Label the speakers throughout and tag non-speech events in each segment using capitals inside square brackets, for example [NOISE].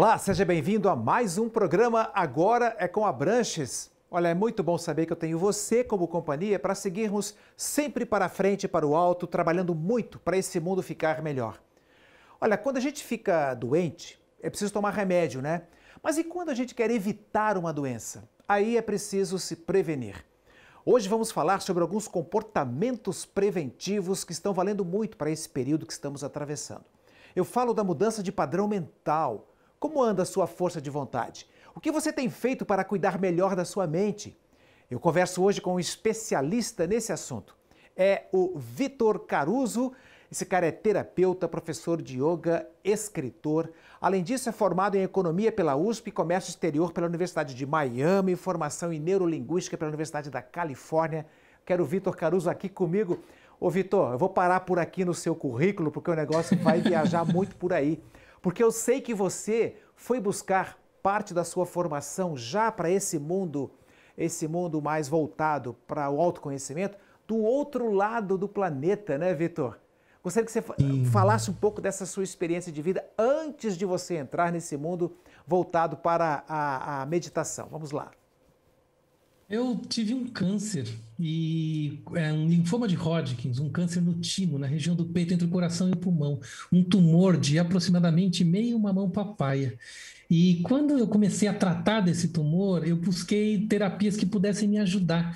Speaker 1: Olá, seja bem-vindo a mais um programa Agora é com a Branches. Olha, é muito bom saber que eu tenho você como companhia para seguirmos sempre para frente, para o alto, trabalhando muito para esse mundo ficar melhor. Olha, quando a gente fica doente, é preciso tomar remédio, né? Mas e quando a gente quer evitar uma doença? Aí é preciso se prevenir. Hoje vamos falar sobre alguns comportamentos preventivos que estão valendo muito para esse período que estamos atravessando. Eu falo da mudança de padrão mental, como anda a sua força de vontade? O que você tem feito para cuidar melhor da sua mente? Eu converso hoje com um especialista nesse assunto. É o Vitor Caruso. Esse cara é terapeuta, professor de yoga, escritor. Além disso, é formado em economia pela USP, comércio exterior pela Universidade de Miami, formação em neurolinguística pela Universidade da Califórnia. Quero o Vitor Caruso aqui comigo. Ô, Vitor, eu vou parar por aqui no seu currículo, porque o negócio vai viajar muito por aí porque eu sei que você foi buscar parte da sua formação já para esse mundo, esse mundo mais voltado para o autoconhecimento, do outro lado do planeta, né, Vitor? Gostaria que você Sim. falasse um pouco dessa sua experiência de vida antes de você entrar nesse mundo voltado para a, a meditação. Vamos lá.
Speaker 2: Eu tive um câncer e é um linfoma de Hodgkin, um câncer no timo, na região do peito entre o coração e o pulmão, um tumor de aproximadamente meio mamão papaya. E quando eu comecei a tratar desse tumor, eu busquei terapias que pudessem me ajudar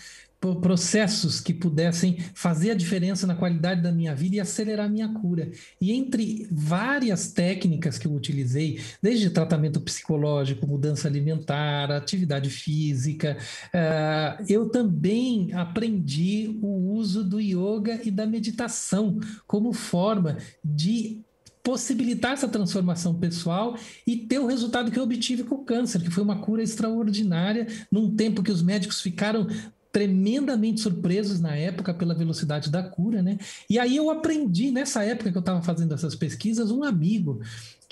Speaker 2: processos que pudessem fazer a diferença na qualidade da minha vida e acelerar a minha cura. E entre várias técnicas que eu utilizei, desde tratamento psicológico, mudança alimentar, atividade física, eh, eu também aprendi o uso do yoga e da meditação como forma de possibilitar essa transformação pessoal e ter o resultado que eu obtive com o câncer, que foi uma cura extraordinária num tempo que os médicos ficaram tremendamente surpresos na época pela velocidade da cura, né? E aí eu aprendi, nessa época que eu estava fazendo essas pesquisas, um amigo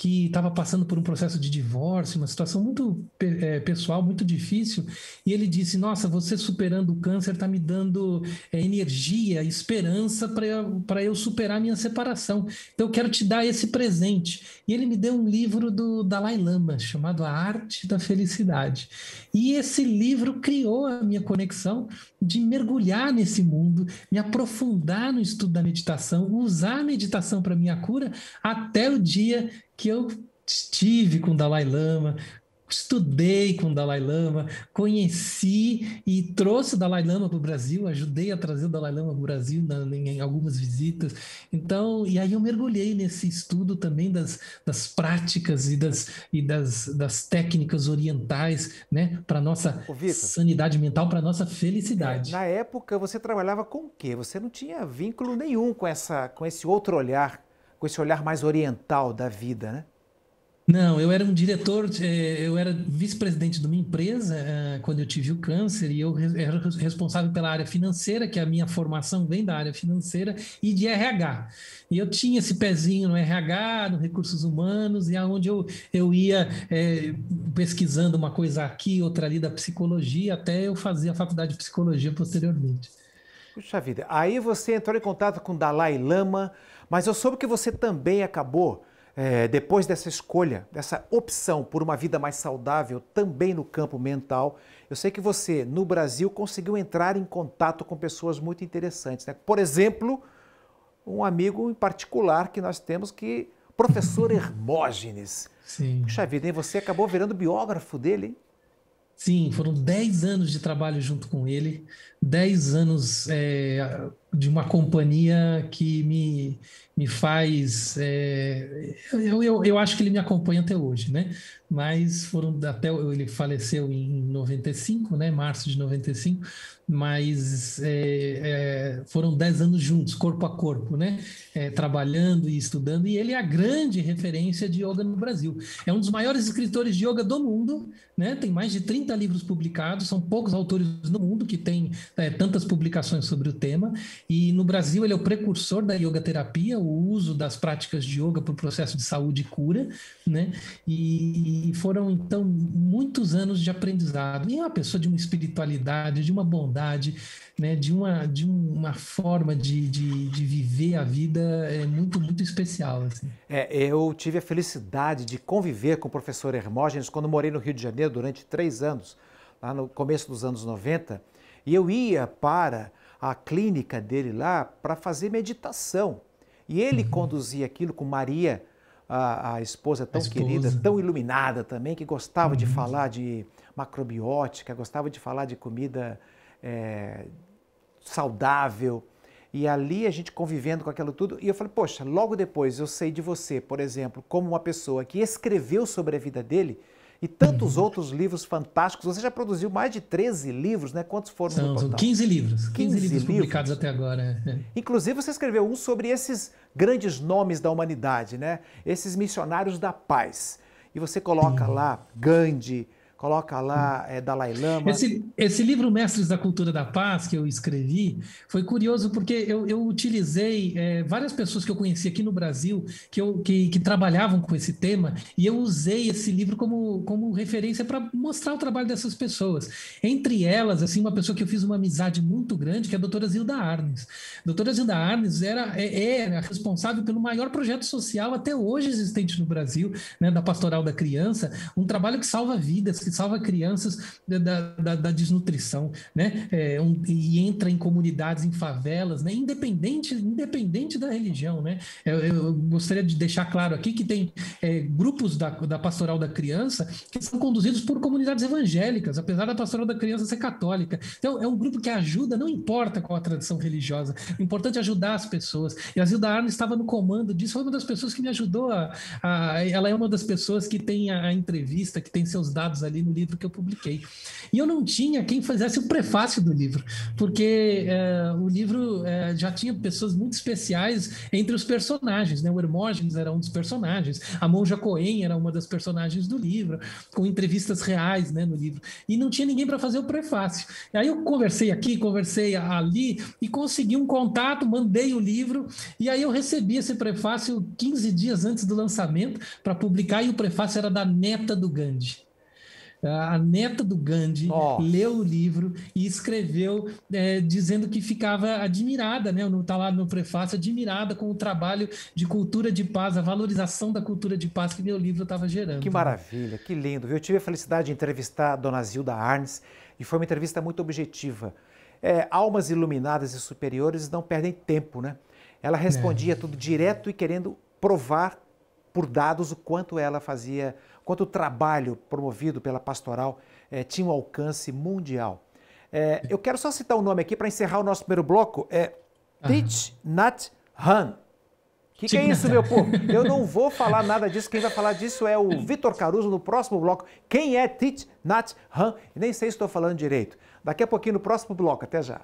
Speaker 2: que estava passando por um processo de divórcio, uma situação muito é, pessoal, muito difícil, e ele disse: Nossa, você superando o câncer está me dando é, energia, esperança para eu superar a minha separação. Então eu quero te dar esse presente. E ele me deu um livro do Dalai Lama chamado A Arte da Felicidade. E esse livro criou a minha conexão de mergulhar nesse mundo, me aprofundar no estudo da meditação, usar a meditação para minha cura até o dia que eu estive com o Dalai Lama, estudei com o Dalai Lama, conheci e trouxe o Dalai Lama para o Brasil, ajudei a trazer o Dalai Lama para o Brasil na, em, algumas visitas. Então, e aí eu mergulhei nesse estudo também das, das práticas e das, e das, das técnicas orientais, né, para nossa Victor, sanidade mental, para nossa felicidade. É,
Speaker 1: na época você trabalhava com o quê? Você não tinha vínculo nenhum com essa com esse outro olhar com esse olhar mais oriental da vida, né?
Speaker 2: Não, eu era um diretor, eh, eu era vice-presidente de uma empresa eh, quando eu tive o câncer e eu era responsável pela área financeira, que a minha formação vem da área financeira e de RH. E eu tinha esse pezinho no RH, no recursos humanos, e aonde é eu, eu ia é, pesquisando uma coisa aqui, outra ali da psicologia, até eu fazer a faculdade de psicologia posteriormente.
Speaker 1: Puxa vida, aí você entrou em contato com Dalai Lama, mas eu soube que você também acabou, é, depois dessa escolha, dessa opção por uma vida mais saudável, também no campo mental. Eu sei que você, no Brasil, conseguiu entrar em contato com pessoas muito interessantes. Né? Por exemplo, um amigo em particular que nós temos que. Professor [LAUGHS] Hermógenes. Sim. Puxa vida, hein? Você acabou virando biógrafo dele, hein?
Speaker 2: Sim, foram 10 anos de trabalho junto com ele, 10 anos é, de uma companhia que me, me faz. É, eu, eu, eu, acho que ele me acompanha até hoje, né? Mas foram até. Ele faleceu em 95, né? Março de 95 mas é, é, foram dez anos juntos, corpo a corpo, né? É, trabalhando e estudando, e ele é a grande referência de yoga no Brasil. É um dos maiores escritores de yoga do mundo, né? Tem mais de 30 livros publicados, são poucos autores no mundo que têm é, tantas publicações sobre o tema, e no Brasil ele é o precursor da yoga terapia, o uso das práticas de yoga para o processo de saúde e cura, né? E, e foram, então, muitos anos de aprendizado. E é uma pessoa de uma espiritualidade, de uma bondade, sociedade, né, de, uma, de uma forma de, de, de viver a vida é muito, muito especial. Assim.
Speaker 1: É, eu tive a felicidade de conviver com o professor Hermógenes quando morei no Rio de Janeiro durante três anos, lá no começo dos anos 90, e eu ia para a clínica dele lá para fazer meditação. E ele uhum. conduzia aquilo com Maria, a, a esposa tão a esposa. querida, tão iluminada também, que gostava uhum. de falar de macrobiótica, gostava de falar de comida é, saudável. E ali a gente convivendo com aquilo tudo. E eu falei, poxa, logo depois eu sei de você, por exemplo, como uma pessoa que escreveu sobre a vida dele e tantos uhum. outros livros fantásticos. Você já produziu mais de 13 livros, né? Quantos foram são, no total? São 15 livros. 15, 15 livros, livros publicados
Speaker 2: até agora. É.
Speaker 1: Inclusive, você escreveu um sobre esses grandes nomes da humanidade, né? Esses missionários da paz. E você coloca uhum. lá Gandhi, coloca lá é, Dalai Lama. Esse,
Speaker 2: esse, livro Mestres da Cultura da Paz que eu escrevi foi curioso porque eu, eu utilizei é, várias pessoas que eu conheci aqui no Brasil que, eu, que, que, trabalhavam com esse tema e eu usei esse livro como, como referência para mostrar o trabalho dessas pessoas. Entre elas, assim, uma pessoa que eu fiz uma amizade muito grande que é a doutora Zilda Arnes. A doutora Zilda Arnes era, é, é responsável pelo maior projeto social até hoje existente no Brasil, né, da Pastoral da Criança, um trabalho que salva vidas, que se salva crianças da, da, da desnutrição, né? É, um, e entra em comunidades, em favelas, né? Independente, independente da religião, né? Eu, eu gostaria de deixar claro aqui que tem é, grupos da, da pastoral da criança que são conduzidos por comunidades evangélicas, apesar da pastoral da criança ser católica. Então, é um grupo que ajuda, não importa qual a tradição religiosa, o importante é ajudar as pessoas. E a Zilda Arno estava no comando disso, foi uma das pessoas que me ajudou. A, a, ela é uma das pessoas que tem a, a entrevista, que tem seus dados ali ali no livro que eu publiquei. E eu não tinha quem fizesse o prefácio do livro, porque é, o livro é, já tinha pessoas muito especiais entre os personagens, né? O Hermógenes era um dos personagens, a Monja Coen era uma das personagens do livro, com entrevistas reais, né, no livro. E não tinha ninguém para fazer o prefácio. E aí eu conversei aqui, conversei ali e consegui um contato, mandei o livro e aí eu recebi esse prefácio 15 dias antes do lançamento para publicar e o prefácio era da neta do Gandhi a neta do Gandhi, oh. leu o livro e escreveu é, dizendo que ficava admirada, né? Está lá no prefácio, admirada com o trabalho de cultura de paz, a valorização da cultura de paz que meu livro estava gerando. Que maravilha,
Speaker 1: que lindo. Eu tive a felicidade de entrevistar a dona Zilda Arnes e foi uma entrevista muito objetiva. É, almas iluminadas e superiores não perdem tempo, né? Ela respondia é. tudo direto e querendo provar por dados o quanto ela fazia quanto o trabalho promovido pela pastoral é, tinha um alcance mundial. É, eu quero só citar um nome aqui para encerrar o nosso primeiro bloco. É Thich Han. Nhat Hanh. O que, que é isso, meu povo? Eu não vou falar nada disso. Quem vai falar disso é o Vitor Caruso no próximo bloco. Quem é Thich Nhat Hanh? Nem sei se estou falando direito. Daqui a pouquinho no próximo bloco. Até já.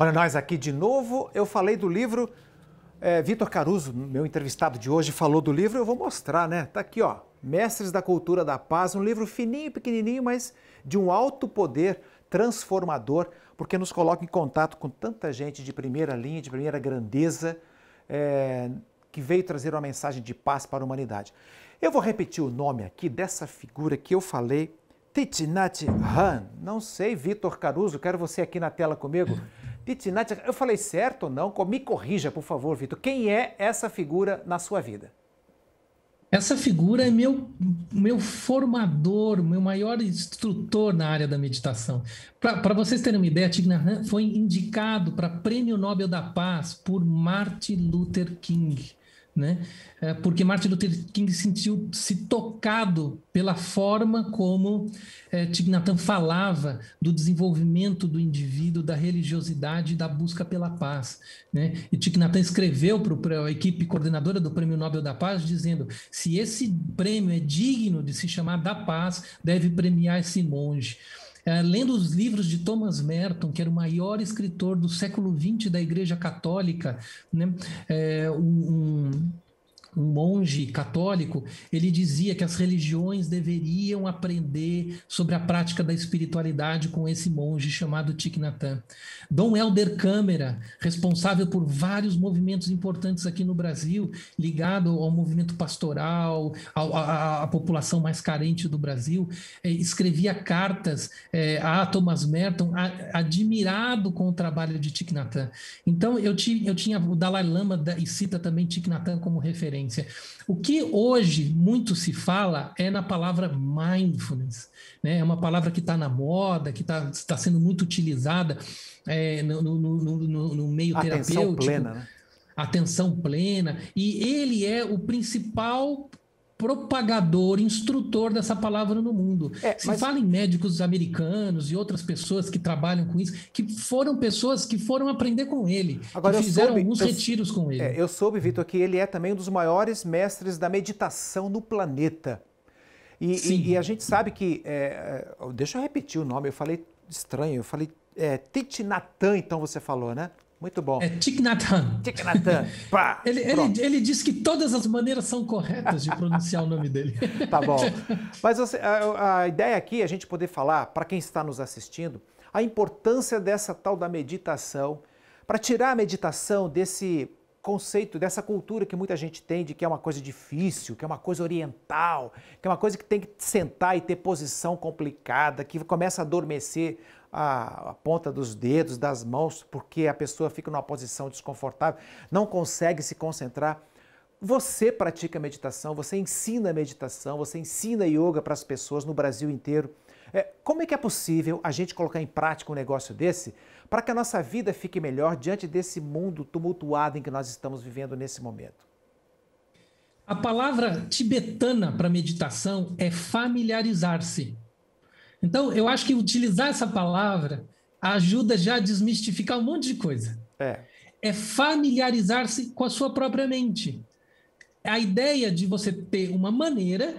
Speaker 1: Olha, nós aqui de novo. Eu falei do livro. É, Vitor Caruso, meu entrevistado de hoje, falou do livro. Eu vou mostrar, né? Tá aqui, ó. Mestres da Cultura da Paz. Um livro fininho, pequenininho, mas de um alto poder transformador, porque nos coloca em contato com tanta gente de primeira linha, de primeira grandeza, é, que veio trazer uma mensagem de paz para a humanidade. Eu vou repetir o nome aqui dessa figura que eu falei. Titinati Han. Não sei, Vitor Caruso, quero você aqui na tela comigo. Pitinatia, eu falei certo ou não? Me corrija, por favor, Vitor. Quem é essa figura na sua vida?
Speaker 2: Essa figura é meu, meu formador, meu maior instrutor na área da meditação. Para vocês terem uma ideia, Thich foi indicado para Prêmio Nobel da Paz por Martin Luther King né? É, porque Martin Luther King sentiu se tocado pela forma como é, Tignatan falava do desenvolvimento do indivíduo, da religiosidade, e da busca pela paz. Né? E Tignatan escreveu para a equipe coordenadora do Prêmio Nobel da Paz dizendo: se esse prêmio é digno de se chamar da paz, deve premiar esse monge. É, lendo os livros de Thomas Merton, que era o maior escritor do século XX da Igreja Católica, né? É, um, um monge católico, ele dizia que as religiões deveriam aprender sobre a prática da espiritualidade com esse monge chamado Tiknatan. Dom Helder Câmara, responsável por vários movimentos importantes aqui no Brasil, ligado ao movimento pastoral, à população mais carente do Brasil, eh, escrevia cartas eh, a Thomas Merton, a, admirado com o trabalho de Tiknatan. Então, eu, ti, eu tinha o Dalai Lama da, e cita também Tiknatan como referência consciência. O que hoje muito se fala é na palavra mindfulness, né? É uma palavra que está na moda, que está tá sendo muito utilizada é, no, no, no, no, meio Atenção terapêutico. Atenção plena, né? Atenção plena. E ele é o principal propagador, instrutor dessa palavra no mundo. É, Se mas... fala em médicos americanos e outras pessoas que trabalham com isso, que foram pessoas que foram aprender com ele, Agora, fizeram soube, alguns eu, retiros
Speaker 1: com ele. É, eu soube, Vitor, que ele é também um dos maiores mestres da meditação no planeta. E, e, e a gente sabe que, é, é, deixa eu repetir o nome, eu falei estranho, eu falei é, Titinatã, então você falou, né? Muito bom. É Thich Nhat [LAUGHS] ele, ele,
Speaker 2: ele, diz que todas as maneiras são corretas de pronunciar o nome dele. [LAUGHS] Tá bom.
Speaker 1: [LAUGHS] Mas você, a, a ideia aqui é a gente poder falar, para quem está nos assistindo, a importância dessa tal da meditação, para tirar a meditação desse conceito, dessa cultura que muita gente tem de que é uma coisa difícil, que é uma coisa oriental, que é uma coisa que tem que sentar e ter posição complicada, que começa a adormecer a, a, ponta dos dedos, das mãos, porque a pessoa fica numa posição desconfortável, não consegue se concentrar. Você pratica meditação, você ensina meditação, você ensina yoga para as pessoas no Brasil inteiro. É, como é que é possível a gente colocar em prática um negócio desse para que a nossa vida fique melhor diante desse mundo tumultuado em que nós estamos vivendo nesse momento?
Speaker 2: A palavra tibetana para meditação é familiarizar-se. Então, eu acho que utilizar essa palavra ajuda já a desmistificar um monte de coisa. É. É familiarizar-se com a sua própria mente. A ideia de você ter uma maneira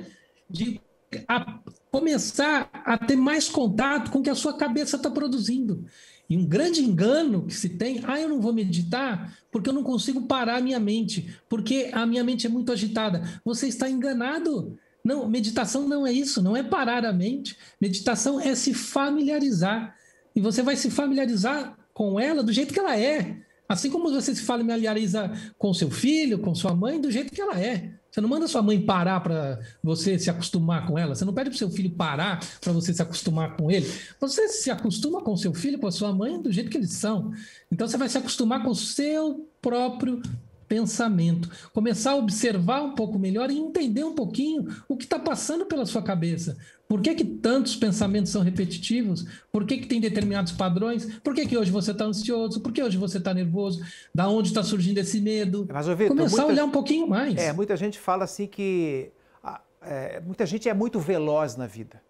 Speaker 2: de a começar a ter mais contato com o que a sua cabeça está produzindo. E um grande engano que se tem, ah, eu não vou meditar porque eu não consigo parar a minha mente, porque a minha mente é muito agitada. Você está enganado. Não, meditação não é isso, não é parar a mente. Meditação é se familiarizar. E você vai se familiarizar com ela do jeito que ela é. Assim como você se familiariza com seu filho, com sua mãe, do jeito que ela é. Você não manda sua mãe parar para você se acostumar com ela. Você não pede para seu filho parar para você se acostumar com ele. Você se acostuma com seu filho, com a sua mãe, do jeito que eles são. Então você vai se acostumar com o seu próprio pensamento, começar a observar um pouco melhor e entender um pouquinho o que está passando pela sua cabeça. Por que, que tantos pensamentos são repetitivos? Por que, que tem determinados padrões? Por que, que hoje você está ansioso? Por que hoje você está nervoso? Da onde está surgindo esse medo? É, mas, Começar muita... a olhar um
Speaker 1: pouquinho mais. É, muita gente fala assim que. É, muita gente é muito veloz na vida.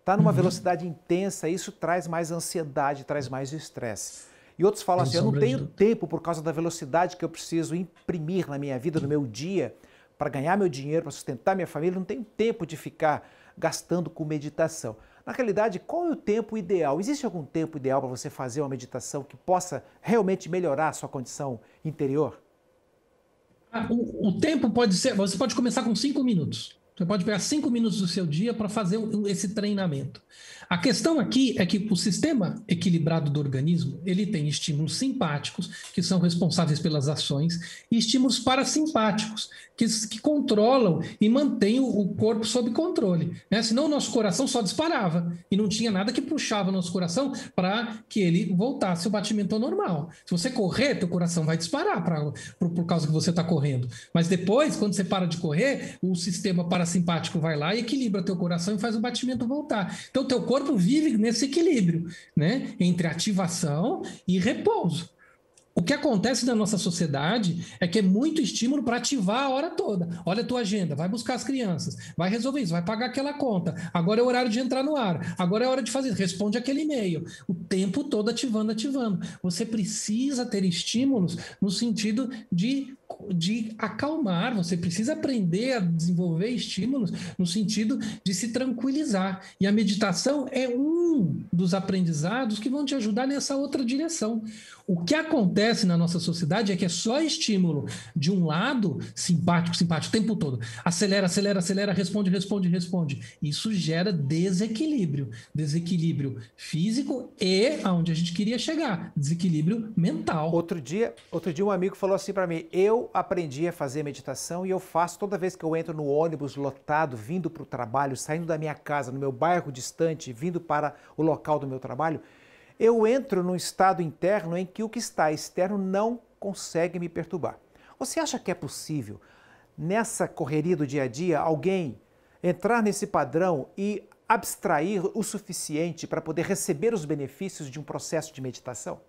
Speaker 1: Está numa uhum. velocidade intensa, isso traz mais ansiedade, traz mais estresse. E outros falam assim: eu não tenho tempo por causa da velocidade que eu preciso imprimir na minha vida, no meu dia, para ganhar meu dinheiro, para sustentar minha família, eu não tenho tempo de ficar gastando com meditação. Na realidade, qual é o tempo ideal? Existe algum tempo ideal para você fazer uma meditação que possa realmente melhorar a sua condição interior?
Speaker 2: Ah, o, o tempo pode ser. Você pode começar com cinco minutos. Você pode pegar cinco minutos do seu dia para fazer esse treinamento. A questão aqui é que o sistema equilibrado do organismo, ele tem estímulos simpáticos, que são responsáveis pelas ações, e estímulos parasimpáticos, que, que controlam e mantêm o, o corpo sob controle. Né? Senão o nosso coração só disparava e não tinha nada que puxava o nosso coração para que ele voltasse o batimento ao normal. Se você correr, teu coração vai disparar pra, por, por causa que você está correndo. Mas depois, quando você para de correr, o sistema parasimpático vai lá e equilibra teu coração e faz o batimento voltar. Então, teu corpo corpo vive nesse equilíbrio, né? Entre ativação e repouso. O que acontece na nossa sociedade é que é muito estímulo para ativar a hora toda. Olha a tua agenda, vai buscar as crianças, vai resolver isso, vai pagar aquela conta. Agora é o horário de entrar no ar, agora é hora de fazer, responde aquele e-mail. O tempo todo ativando, ativando. Você precisa ter estímulos no sentido de de acalmar, você precisa aprender a desenvolver estímulos no sentido de se tranquilizar. E a meditação é um dos aprendizados que vão te ajudar nessa outra direção. O que acontece na nossa sociedade é que é só estímulo de um lado, simpático, simpático, o tempo todo. Acelera, acelera, acelera, responde, responde, responde. Isso gera desequilíbrio. Desequilíbrio
Speaker 1: físico e aonde a gente queria chegar, desequilíbrio mental. Outro dia, outro dia um amigo falou assim para mim: "Eu eu aprendi a fazer meditação e eu faço toda vez que eu entro no ônibus lotado, vindo para o trabalho, saindo da minha casa, no meu bairro distante, vindo para o local do meu trabalho, eu entro num estado interno em que o que está externo não consegue me perturbar. Você acha que é possível, nessa correria do dia a dia, alguém entrar nesse padrão e abstrair o suficiente para poder receber os benefícios de um processo de meditação?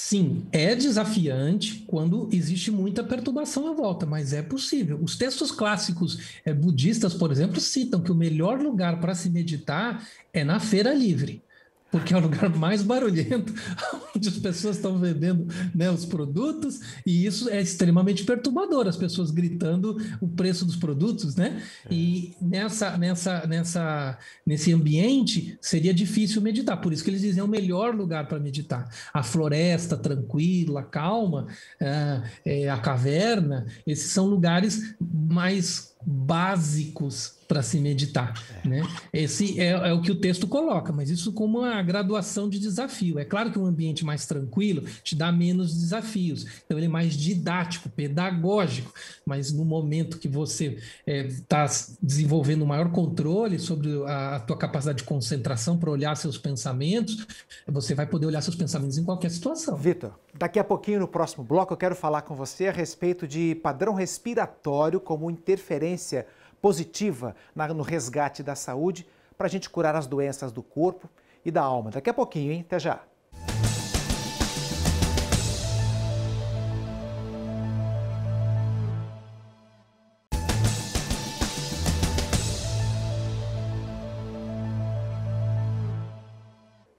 Speaker 2: Sim, é desafiante quando existe muita perturbação à volta, mas é possível. Os textos clássicos eh, budistas, por exemplo, citam que o melhor lugar para se meditar é na feira livre porque é o lugar mais barulhento [LAUGHS] onde as pessoas estão vendendo né, os produtos, e isso é extremamente perturbador, as pessoas gritando o preço dos produtos, né? É. E nessa, nessa, nessa, nesse ambiente seria difícil meditar, por isso que eles dizem é o melhor lugar para meditar. A floresta tranquila, calma, é, é, a caverna, esses são lugares mais básicos para se meditar. Né? Esse é, é, o que o texto coloca, mas isso como uma graduação de desafio. É claro que um ambiente mais tranquilo te dá menos desafios, então ele é mais didático, pedagógico, mas no momento que você está é, tá desenvolvendo um maior controle sobre a, a tua capacidade de concentração para olhar seus pensamentos, você vai poder olhar seus pensamentos em qualquer situação. Vitor,
Speaker 1: daqui a pouquinho no próximo bloco eu quero falar com você a respeito de padrão respiratório como interferência influência positiva no resgate da saúde para a gente curar as doenças do corpo e da alma. Daqui a pouquinho, hein? Até já!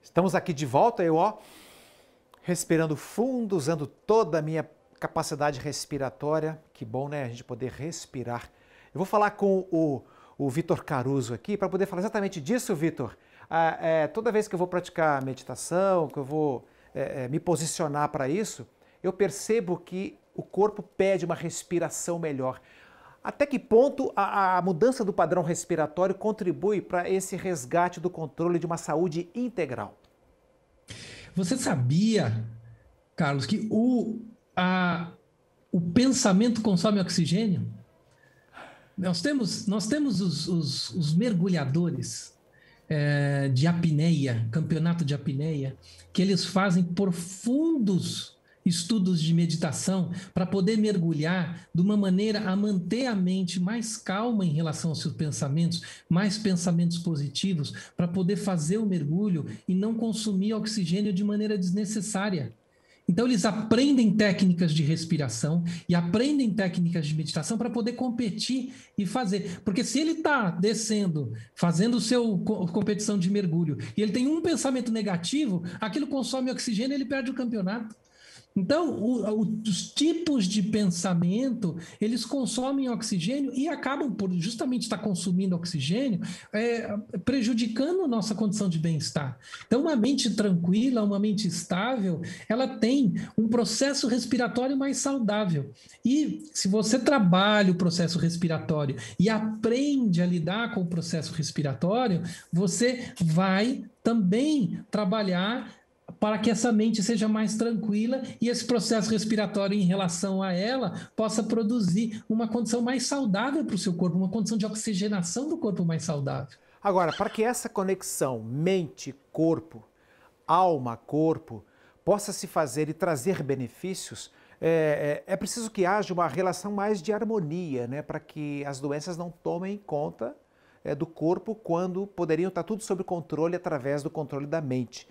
Speaker 1: Estamos aqui de volta, eu ó, respirando fundo, usando toda a minha capacidade respiratória. Que bom, né? A gente poder respirar eu vou falar com o, o Vitor Caruso aqui para poder falar exatamente disso, Vitor. Ah, é, toda vez que eu vou praticar meditação, que eu vou é, é, me posicionar para isso, eu percebo que o corpo pede uma respiração melhor. Até que ponto a, a mudança do padrão respiratório contribui para esse resgate do controle de uma saúde integral?
Speaker 2: Você sabia, Carlos, que o, a, o pensamento consome oxigênio? Nós temos, nós temos os, os, os mergulhadores é, de apneia, campeonato de apneia, que eles fazem profundos estudos de meditação para poder mergulhar de uma maneira a manter a mente mais calma em relação aos seus pensamentos, mais pensamentos positivos, para poder fazer o mergulho e não consumir oxigênio de maneira desnecessária. Então, eles aprendem técnicas de respiração e aprendem técnicas de meditação para poder competir e fazer. Porque se ele está descendo, fazendo o seu co competição de mergulho, e ele tem um pensamento negativo, aquilo consome oxigênio e ele perde o campeonato. Então, o, o, os tipos de pensamento, eles consomem oxigênio e acabam por justamente estar consumindo oxigênio, é, prejudicando a nossa condição de bem-estar. Então, uma mente tranquila, uma mente estável, ela tem um processo respiratório mais saudável. E se você trabalha o processo respiratório e aprende a lidar com o processo respiratório, você vai também trabalhar para que essa mente seja mais tranquila e esse processo respiratório em relação a ela possa produzir uma condição mais saudável para o seu corpo, uma condição de oxigenação do corpo mais saudável.
Speaker 1: Agora, para que essa conexão mente-corpo, alma-corpo, possa se fazer e trazer benefícios, é, é, é, preciso que haja uma relação mais de harmonia, né, para que as doenças não tomem conta é, do corpo quando poderiam estar tudo sob controle através do controle da mente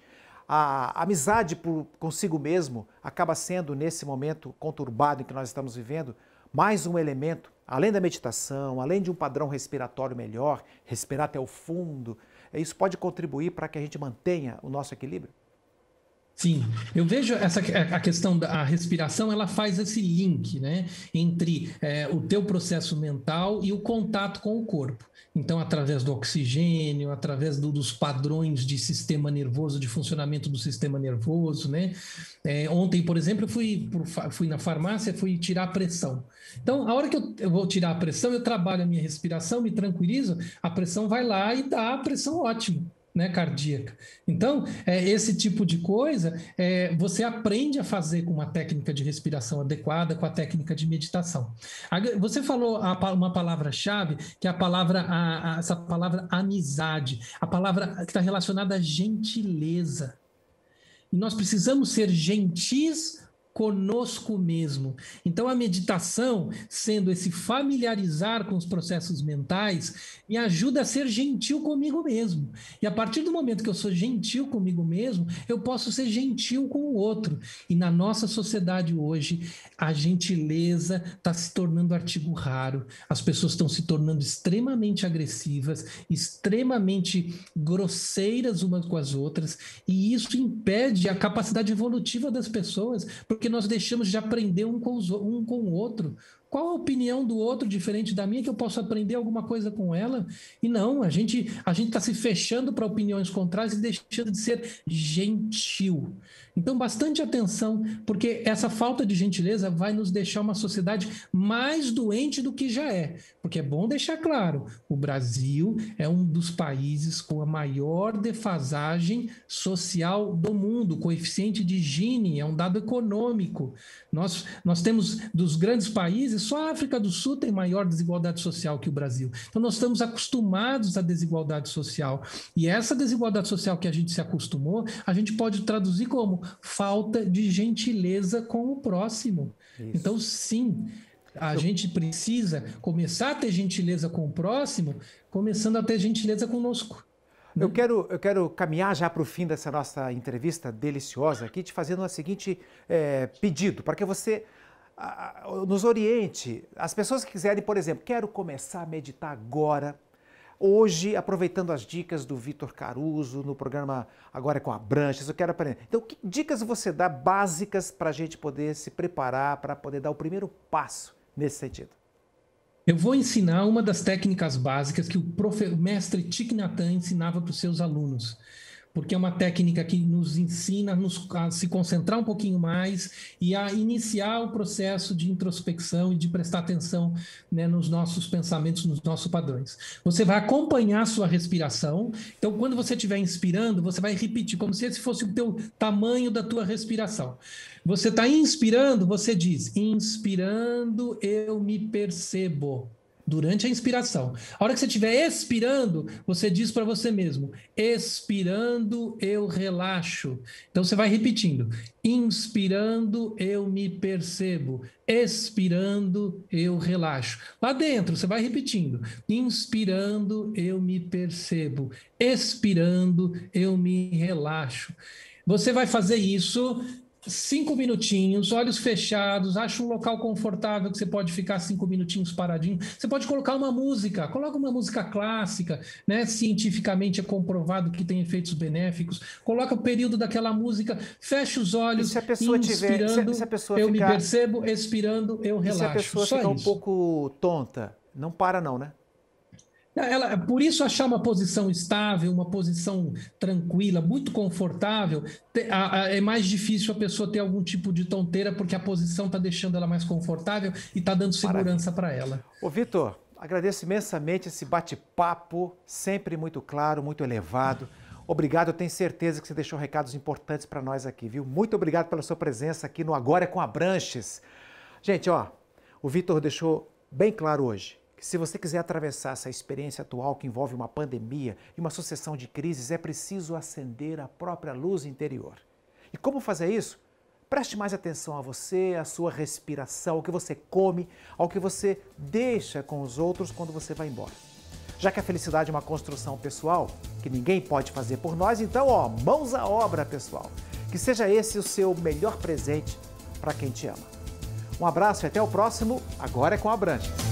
Speaker 1: a amizade por, consigo mesmo acaba sendo, nesse momento conturbado em que nós estamos vivendo, mais um elemento, além da meditação, além de um padrão respiratório melhor, respirar até o fundo, isso pode contribuir para que a gente mantenha o nosso equilíbrio?
Speaker 2: Sim, eu vejo essa a questão da a respiração, ela faz esse link, né, entre é, o teu processo mental e o contato com o corpo. Então, através do oxigênio, através do, dos padrões de sistema nervoso, de funcionamento do sistema nervoso, né? É, ontem, por exemplo, eu fui, fui na farmácia, fui tirar a pressão. Então, a hora que eu, eu vou tirar a pressão, eu trabalho a minha respiração, me tranquilizo, a pressão vai lá e dá a pressão ótima né, cardíaca. Então, é, esse tipo de coisa é, você aprende a fazer com uma técnica de respiração adequada, com a técnica de meditação. você falou a, uma palavra-chave, que é a palavra, a, a, essa palavra amizade, a palavra que está relacionada à gentileza. E nós precisamos ser gentis conosco mesmo. Então, a meditação, sendo esse familiarizar com os processos mentais, me ajuda a ser gentil comigo mesmo. E a partir do momento que eu sou gentil comigo mesmo, eu posso ser gentil com o outro. E na nossa sociedade hoje, a gentileza está se tornando artigo raro, as pessoas estão se tornando extremamente agressivas, extremamente grosseiras umas com as outras, e isso impede a capacidade evolutiva das pessoas, porque porque nós deixamos de aprender um com, os, um com o outro. Qual a opinião do outro diferente da minha que eu posso aprender alguma coisa com ela? E não, a gente a gente está se fechando para opiniões contrárias e deixando de ser gentil. Então, bastante atenção, porque essa falta de gentileza vai nos deixar uma sociedade mais doente do que já é. Porque é bom deixar claro: o Brasil é um dos países com a maior defasagem social do mundo. O coeficiente de Gini é um dado econômico. Nós, nós temos, dos grandes países, só a África do Sul tem maior desigualdade social que o Brasil. Então, nós estamos acostumados à desigualdade social. E essa desigualdade social que a gente se acostumou, a gente pode traduzir como falta de gentileza com o próximo. Isso. Então, sim, a gente precisa começar a ter gentileza
Speaker 1: com o próximo, começando a ter gentileza conosco. Eu quero, eu quero caminhar já para o fim dessa nossa entrevista deliciosa aqui, te fazendo o seguinte é, pedido, para que você a, a, nos oriente. As pessoas que quiserem, por exemplo, quero começar a meditar agora, Hoje, aproveitando as dicas do Vitor Caruso no programa Agora é com a Branches, eu quero aprender. Então, que dicas você dá básicas para a gente poder se preparar, para poder dar o primeiro passo nesse sentido?
Speaker 2: Eu vou ensinar uma das técnicas básicas que o, profe... o mestre Thich Nhat ensinava para os seus alunos porque é uma técnica que nos ensina nos, a se concentrar um pouquinho mais e a iniciar o processo de introspecção e de prestar atenção né, nos nossos pensamentos, nos nossos padrões. Você vai acompanhar a sua respiração, então quando você estiver inspirando, você vai repetir como se esse fosse o teu tamanho da tua respiração. Você está inspirando, você diz, inspirando eu me percebo durante a inspiração. A hora que você estiver expirando, você diz para você mesmo: expirando, eu relaxo. Então você vai repetindo: inspirando, eu me percebo. Expirando, eu relaxo. Lá dentro, você vai repetindo: inspirando, eu me percebo. Expirando, eu me relaxo. Você vai fazer isso cinco minutinhos, olhos fechados, acha um local confortável que você pode ficar cinco minutinhos paradinho. Você pode colocar uma música, coloca uma música clássica, né? Cientificamente é comprovado que tem efeitos benéficos. Coloca o período daquela música, fecha os olhos, e se a inspirando, tiver, se, se a pessoa eu ficar... me percebo,
Speaker 1: expirando, eu relaxo. E se a pessoa Só ficar isso. um pouco tonta, não para não, né?
Speaker 2: Ela, por isso, achar uma posição estável, uma posição tranquila, muito confortável, te, a, a, é mais difícil a pessoa ter algum tipo de tonteira, porque a posição está deixando ela mais confortável e está dando segurança para ela.
Speaker 1: Ô, Vitor, agradeço imensamente esse bate-papo, sempre muito claro, muito elevado. Obrigado, eu tenho certeza que você deixou recados importantes para nós aqui, viu? Muito obrigado pela sua presença aqui no Agora é com a Branches. Gente, ó, o Vitor deixou bem claro hoje que se você quiser atravessar essa experiência atual que envolve uma pandemia e uma sucessão de crises, é preciso acender a própria luz interior. E como fazer isso? Preste mais atenção a você, à sua respiração, ao que você come, ao que você deixa com os outros quando você vai embora. Já que a felicidade é uma construção pessoal, que ninguém pode fazer por nós, então, ó, mãos à obra, pessoal. Que seja esse o seu melhor presente para quem te ama. Um abraço e até o próximo. Agora é com a Branches.